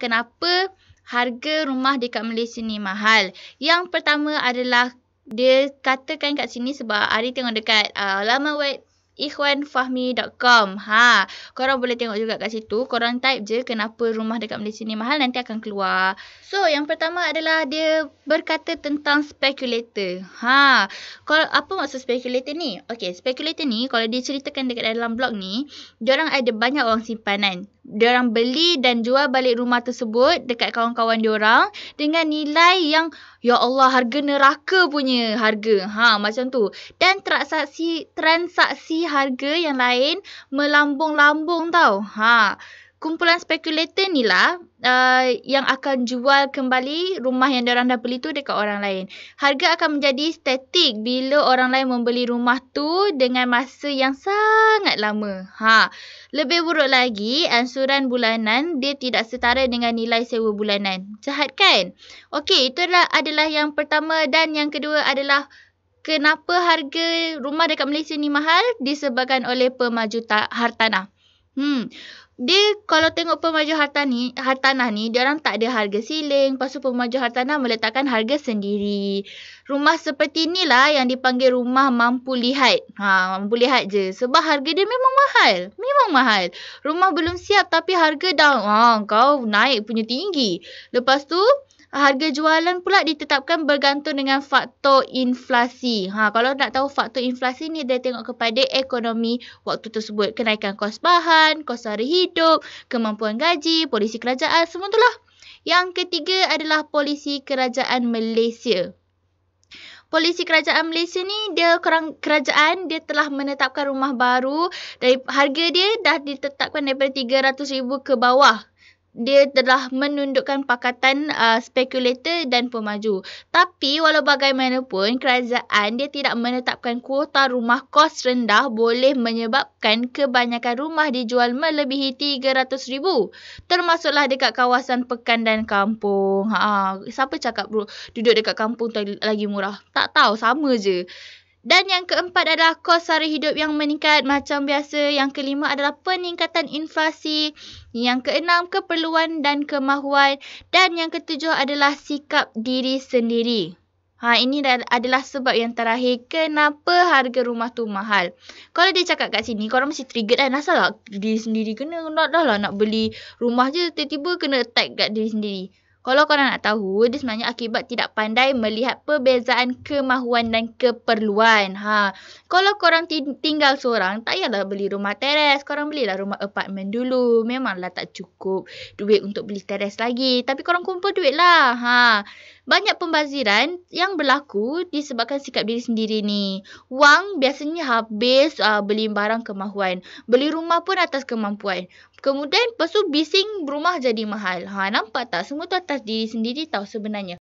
kenapa harga rumah dekat Malaysia ni mahal. Yang pertama adalah dia katakan kat sini sebab hari tengok dekat uh, laman web ikhwanfahmi.com. Ha, korang boleh tengok juga kat situ. Korang type je kenapa rumah dekat Malaysia ni mahal nanti akan keluar. So, yang pertama adalah dia berkata tentang speculator. Ha, kalau apa maksud speculator ni? Okay, speculator ni kalau diceritakan dekat dalam blog ni, dia orang ada banyak orang simpanan dia orang beli dan jual balik rumah tersebut dekat kawan-kawan dia orang dengan nilai yang ya Allah harga neraka punya harga ha macam tu dan transaksi transaksi harga yang lain melambung-lambung tau ha kumpulan spekulator ni lah uh, yang akan jual kembali rumah yang diorang dah beli tu dekat orang lain. Harga akan menjadi statik bila orang lain membeli rumah tu dengan masa yang sangat lama. Ha. Lebih buruk lagi, ansuran bulanan dia tidak setara dengan nilai sewa bulanan. Jahat kan? Okey, itu adalah, yang pertama dan yang kedua adalah kenapa harga rumah dekat Malaysia ni mahal disebabkan oleh pemaju hartanah. Hmm. Dia kalau tengok pemaju ni, hartanah ni, dia orang tak ada harga siling. Lepas tu pemaju hartanah meletakkan harga sendiri. Rumah seperti inilah yang dipanggil rumah mampu lihat. Ha, mampu lihat je. Sebab harga dia memang mahal. Memang mahal. Rumah belum siap tapi harga dah, ha, kau naik punya tinggi. Lepas tu, harga jualan pula ditetapkan bergantung dengan faktor inflasi. Ha, kalau nak tahu faktor inflasi ni, dia tengok kepada ekonomi waktu tersebut. Kenaikan kos bahan, kos hari hidup, kemampuan gaji, polisi kerajaan, semua tu lah. Yang ketiga adalah polisi kerajaan Malaysia. Polisi kerajaan Malaysia ni dia kerang, kerajaan dia telah menetapkan rumah baru dari harga dia dah ditetapkan daripada 300,000 ke bawah dia telah menundukkan pakatan uh, spekulator dan pemaju. Tapi walau bagaimanapun kerajaan dia tidak menetapkan kuota rumah kos rendah boleh menyebabkan kebanyakan rumah dijual melebihi 300,000. Termasuklah dekat kawasan pekan dan kampung. Ha, siapa cakap bro duduk dekat kampung lagi murah? Tak tahu, sama je. Dan yang keempat adalah kos sara hidup yang meningkat macam biasa. Yang kelima adalah peningkatan inflasi. Yang keenam, keperluan dan kemahuan. Dan yang ketujuh adalah sikap diri sendiri. Ha, ini adalah sebab yang terakhir kenapa harga rumah tu mahal. Kalau dia cakap kat sini, korang mesti trigger kan. Asal lah diri sendiri kena, nak dah lah nak beli rumah je tiba-tiba kena tag kat diri sendiri. Kalau korang nak tahu, dia sebenarnya akibat tidak pandai melihat perbezaan kemahuan dan keperluan. Ha. Kalau korang ti- tinggal seorang, tak payahlah beli rumah teres. Korang belilah rumah apartmen dulu. Memanglah tak cukup duit untuk beli teres lagi. Tapi korang kumpul duit lah. Ha. Banyak pembaziran yang berlaku disebabkan sikap diri sendiri ni. Wang biasanya habis uh, beli barang kemahuan. Beli rumah pun atas kemampuan. Kemudian, lepas bising rumah jadi mahal. Ha, nampak tak? Semua tu atas diri sendiri tau sebenarnya.